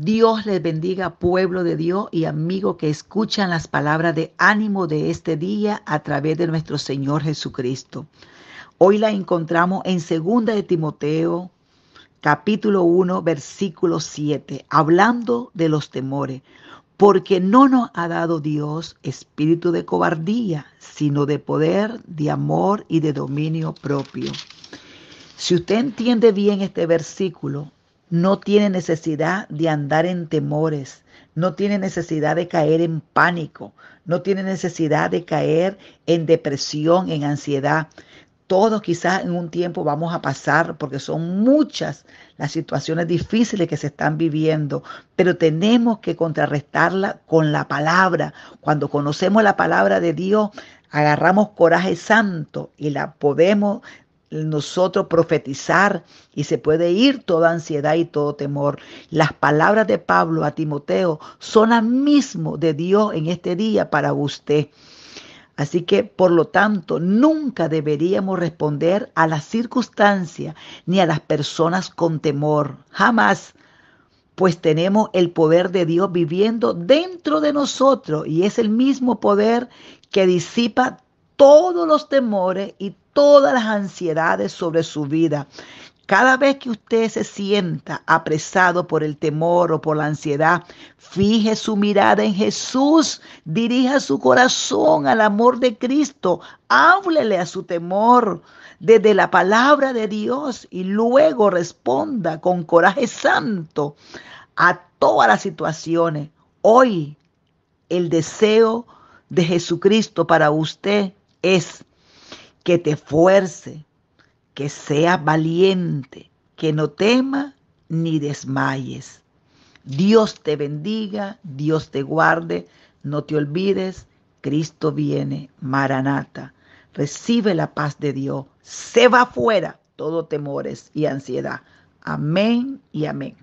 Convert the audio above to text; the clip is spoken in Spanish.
Dios les bendiga, pueblo de Dios y amigo que escuchan las palabras de ánimo de este día a través de nuestro Señor Jesucristo. Hoy la encontramos en 2 de Timoteo, capítulo 1, versículo 7, hablando de los temores, porque no nos ha dado Dios espíritu de cobardía, sino de poder, de amor y de dominio propio. Si usted entiende bien este versículo, no tiene necesidad de andar en temores, no tiene necesidad de caer en pánico, no tiene necesidad de caer en depresión, en ansiedad. Todos quizás en un tiempo vamos a pasar porque son muchas las situaciones difíciles que se están viviendo, pero tenemos que contrarrestarla con la palabra. Cuando conocemos la palabra de Dios, agarramos coraje santo y la podemos nosotros profetizar y se puede ir toda ansiedad y todo temor. Las palabras de Pablo a Timoteo son las mismas de Dios en este día para usted. Así que, por lo tanto, nunca deberíamos responder a las circunstancias ni a las personas con temor. Jamás. Pues tenemos el poder de Dios viviendo dentro de nosotros y es el mismo poder que disipa todos los temores y todas las ansiedades sobre su vida. Cada vez que usted se sienta apresado por el temor o por la ansiedad, fije su mirada en Jesús, dirija su corazón al amor de Cristo, háblele a su temor desde la palabra de Dios y luego responda con coraje santo a todas las situaciones. Hoy el deseo de Jesucristo para usted es que te fuerce, que sea valiente, que no tema ni desmayes. Dios te bendiga, Dios te guarde, no te olvides, Cristo viene, Maranata. Recibe la paz de Dios, se va fuera todo temores y ansiedad. Amén y amén.